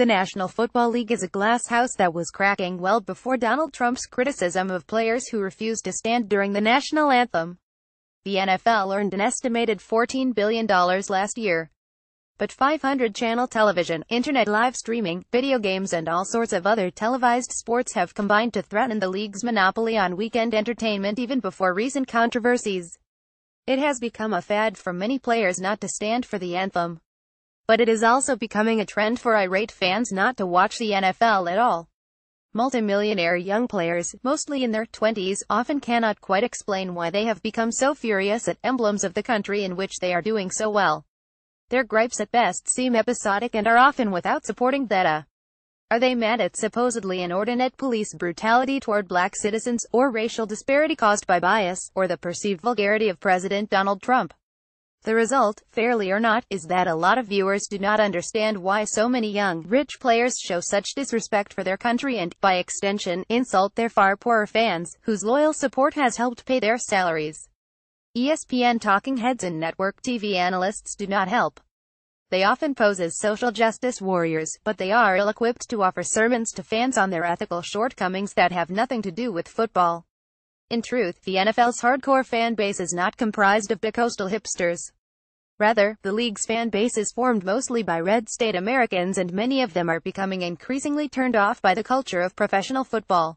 The National Football League is a glass house that was cracking well before Donald Trump's criticism of players who refused to stand during the national anthem. The NFL earned an estimated $14 billion last year. But 500 channel television, internet live streaming, video games and all sorts of other televised sports have combined to threaten the league's monopoly on weekend entertainment even before recent controversies. It has become a fad for many players not to stand for the anthem. But it is also becoming a trend for irate fans not to watch the NFL at all. Multimillionaire young players, mostly in their 20s, often cannot quite explain why they have become so furious at emblems of the country in which they are doing so well. Their gripes at best seem episodic and are often without supporting data. Are they mad at supposedly inordinate police brutality toward black citizens, or racial disparity caused by bias, or the perceived vulgarity of President Donald Trump? The result, fairly or not, is that a lot of viewers do not understand why so many young, rich players show such disrespect for their country and, by extension, insult their far poorer fans, whose loyal support has helped pay their salaries. ESPN talking heads and network TV analysts do not help. They often pose as social justice warriors, but they are ill-equipped to offer sermons to fans on their ethical shortcomings that have nothing to do with football. In truth, the NFL's hardcore fan base is not comprised of coastal hipsters. Rather, the league's fan base is formed mostly by red state Americans and many of them are becoming increasingly turned off by the culture of professional football.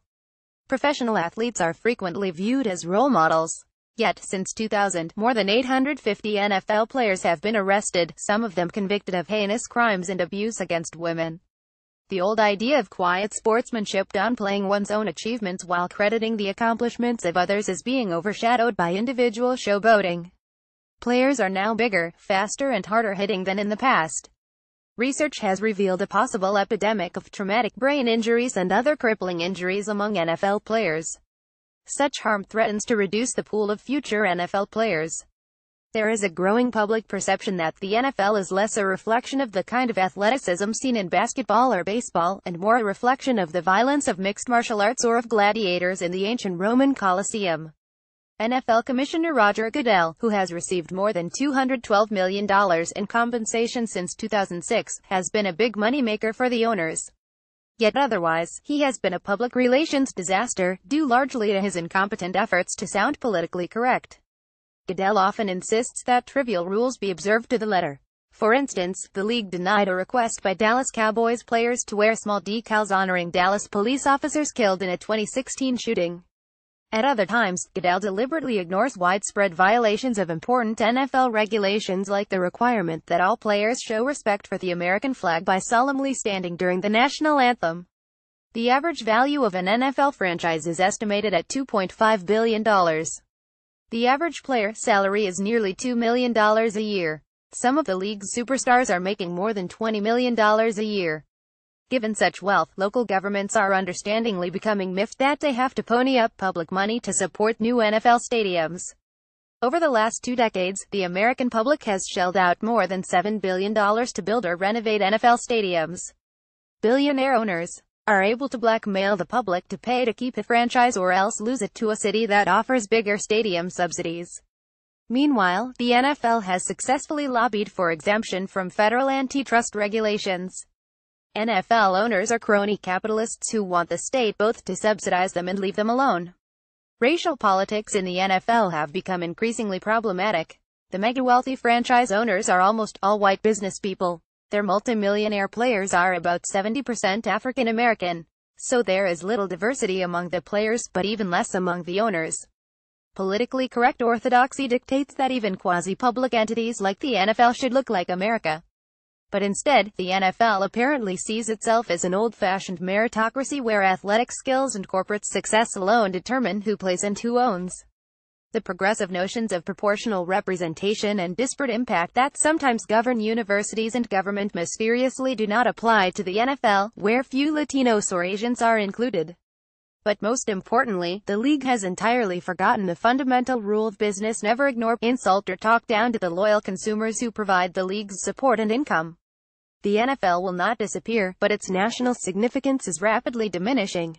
Professional athletes are frequently viewed as role models. Yet, since 2000, more than 850 NFL players have been arrested, some of them convicted of heinous crimes and abuse against women. The old idea of quiet sportsmanship downplaying one's own achievements while crediting the accomplishments of others is being overshadowed by individual showboating. Players are now bigger, faster and harder hitting than in the past. Research has revealed a possible epidemic of traumatic brain injuries and other crippling injuries among NFL players. Such harm threatens to reduce the pool of future NFL players. There is a growing public perception that the NFL is less a reflection of the kind of athleticism seen in basketball or baseball, and more a reflection of the violence of mixed martial arts or of gladiators in the ancient Roman Colosseum. NFL Commissioner Roger Goodell, who has received more than $212 million in compensation since 2006, has been a big moneymaker for the owners. Yet otherwise, he has been a public relations disaster, due largely to his incompetent efforts to sound politically correct. Goodell often insists that trivial rules be observed to the letter. For instance, the league denied a request by Dallas Cowboys players to wear small decals honoring Dallas police officers killed in a 2016 shooting. At other times, Goodell deliberately ignores widespread violations of important NFL regulations like the requirement that all players show respect for the American flag by solemnly standing during the national anthem. The average value of an NFL franchise is estimated at $2.5 billion. The average player salary is nearly $2 million a year. Some of the league's superstars are making more than $20 million a year. Given such wealth, local governments are understandingly becoming miffed that they have to pony up public money to support new NFL stadiums. Over the last two decades, the American public has shelled out more than $7 billion to build or renovate NFL stadiums. Billionaire owners are able to blackmail the public to pay to keep a franchise or else lose it to a city that offers bigger stadium subsidies. Meanwhile, the NFL has successfully lobbied for exemption from federal antitrust regulations. NFL owners are crony capitalists who want the state both to subsidize them and leave them alone. Racial politics in the NFL have become increasingly problematic. The mega-wealthy franchise owners are almost all white business people their multimillionaire players are about 70% African American. So there is little diversity among the players, but even less among the owners. Politically correct orthodoxy dictates that even quasi-public entities like the NFL should look like America. But instead, the NFL apparently sees itself as an old-fashioned meritocracy where athletic skills and corporate success alone determine who plays and who owns the progressive notions of proportional representation and disparate impact that sometimes govern universities and government mysteriously do not apply to the NFL, where few Latinos or Asians are included. But most importantly, the league has entirely forgotten the fundamental rule of business never ignore, insult or talk down to the loyal consumers who provide the league's support and income. The NFL will not disappear, but its national significance is rapidly diminishing.